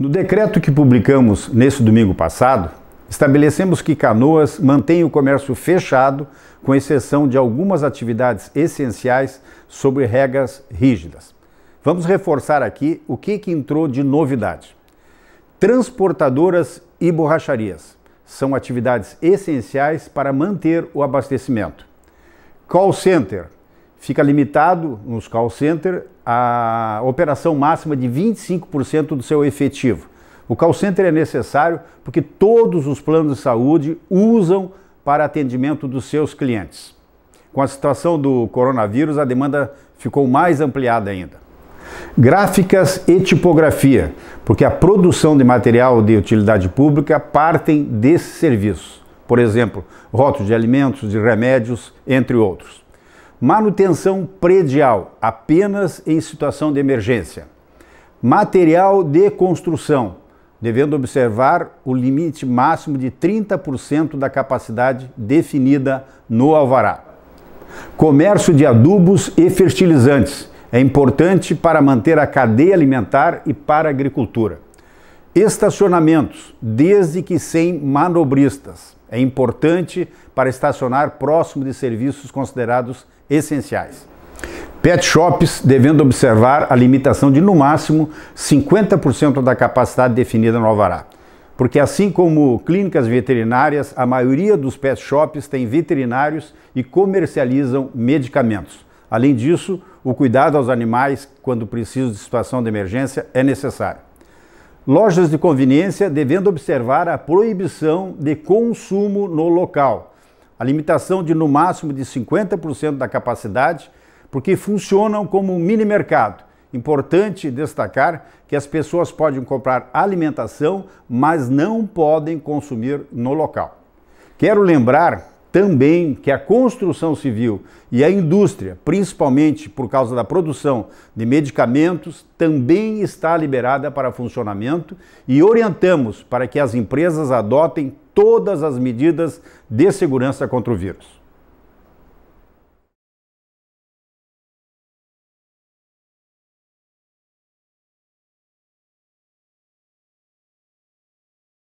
No decreto que publicamos nesse domingo passado, estabelecemos que Canoas mantém o comércio fechado, com exceção de algumas atividades essenciais sobre regras rígidas. Vamos reforçar aqui o que, que entrou de novidade. Transportadoras e borracharias são atividades essenciais para manter o abastecimento. Call center, fica limitado nos call center a operação máxima de 25% do seu efetivo. O call center é necessário porque todos os planos de saúde usam para atendimento dos seus clientes. Com a situação do coronavírus, a demanda ficou mais ampliada ainda. Gráficas e tipografia, porque a produção de material de utilidade pública partem desse serviço. Por exemplo, rótulos de alimentos, de remédios, entre outros. Manutenção predial, apenas em situação de emergência. Material de construção, devendo observar o limite máximo de 30% da capacidade definida no alvará. Comércio de adubos e fertilizantes é importante para manter a cadeia alimentar e para a agricultura. Estacionamentos, desde que sem manobristas. É importante para estacionar próximo de serviços considerados essenciais. Pet shops devendo observar a limitação de no máximo 50% da capacidade definida no alvará. Porque assim como clínicas veterinárias, a maioria dos pet shops tem veterinários e comercializam medicamentos. Além disso, o cuidado aos animais quando preciso de situação de emergência é necessário. Lojas de conveniência devendo observar a proibição de consumo no local, a limitação de no máximo de 50% da capacidade, porque funcionam como um mini mercado. Importante destacar que as pessoas podem comprar alimentação, mas não podem consumir no local. Quero lembrar também que a construção civil e a indústria, principalmente por causa da produção de medicamentos, também está liberada para funcionamento e orientamos para que as empresas adotem todas as medidas de segurança contra o vírus.